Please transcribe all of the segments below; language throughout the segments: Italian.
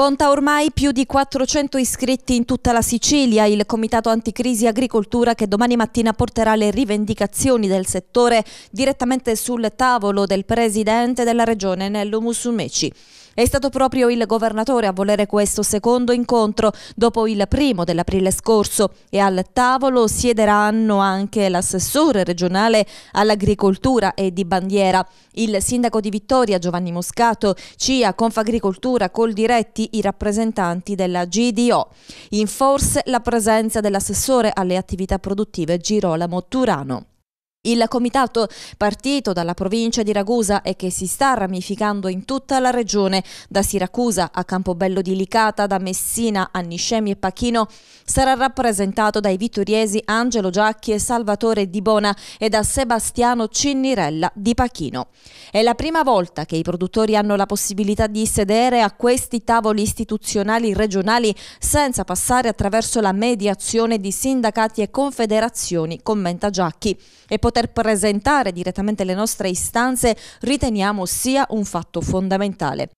Conta ormai più di 400 iscritti in tutta la Sicilia il Comitato Anticrisi Agricoltura che domani mattina porterà le rivendicazioni del settore direttamente sul tavolo del Presidente della Regione Nello Musumeci. È stato proprio il governatore a volere questo secondo incontro dopo il primo dell'aprile scorso e al tavolo siederanno anche l'assessore regionale all'agricoltura e di bandiera, il sindaco di Vittoria Giovanni Moscato, CIA Confagricoltura col diretti i rappresentanti della GDO. In force la presenza dell'assessore alle attività produttive Girolamo Turano. Il comitato partito dalla provincia di Ragusa e che si sta ramificando in tutta la regione, da Siracusa a Campobello di Licata, da Messina a Niscemi e Pachino, sarà rappresentato dai vittoriesi Angelo Giacchi e Salvatore Di Bona e da Sebastiano Cinnirella di Pachino. È la prima volta che i produttori hanno la possibilità di sedere a questi tavoli istituzionali regionali senza passare attraverso la mediazione di sindacati e confederazioni, commenta Giacchi. E poter presentare direttamente le nostre istanze riteniamo sia un fatto fondamentale.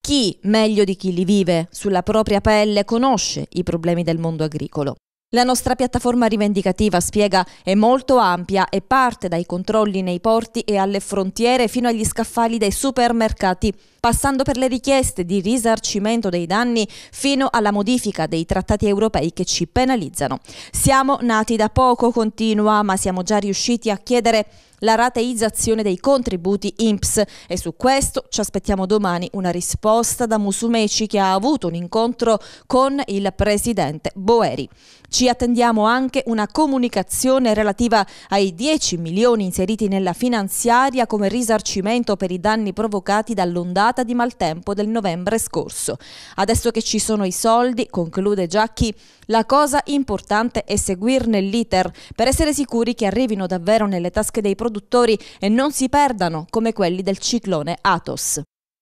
Chi meglio di chi li vive sulla propria pelle conosce i problemi del mondo agricolo. La nostra piattaforma rivendicativa, spiega, è molto ampia e parte dai controlli nei porti e alle frontiere fino agli scaffali dei supermercati, passando per le richieste di risarcimento dei danni fino alla modifica dei trattati europei che ci penalizzano. Siamo nati da poco, continua, ma siamo già riusciti a chiedere la rateizzazione dei contributi INPS e su questo ci aspettiamo domani una risposta da Musumeci che ha avuto un incontro con il presidente Boeri. Ci attendiamo anche una comunicazione relativa ai 10 milioni inseriti nella finanziaria come risarcimento per i danni provocati dall'ondata di maltempo del novembre scorso. Adesso che ci sono i soldi, conclude Giacchi, la cosa importante è seguirne l'iter per essere sicuri che arrivino davvero nelle tasche dei produttori produttori non si perdano come quelli del ciclone Atos.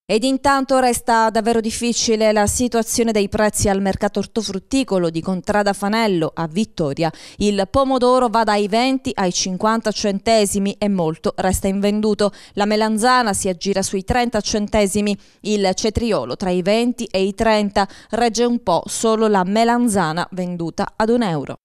Ed intanto resta davvero difficile la situazione dei prezzi al mercato ortofrutticolo di Contrada Fanello a Vittoria. Il pomodoro va dai 20 ai 50 centesimi e molto resta invenduto. La melanzana si aggira sui 30 centesimi, il cetriolo tra i 20 e i 30. Regge un po' solo la melanzana venduta ad un euro.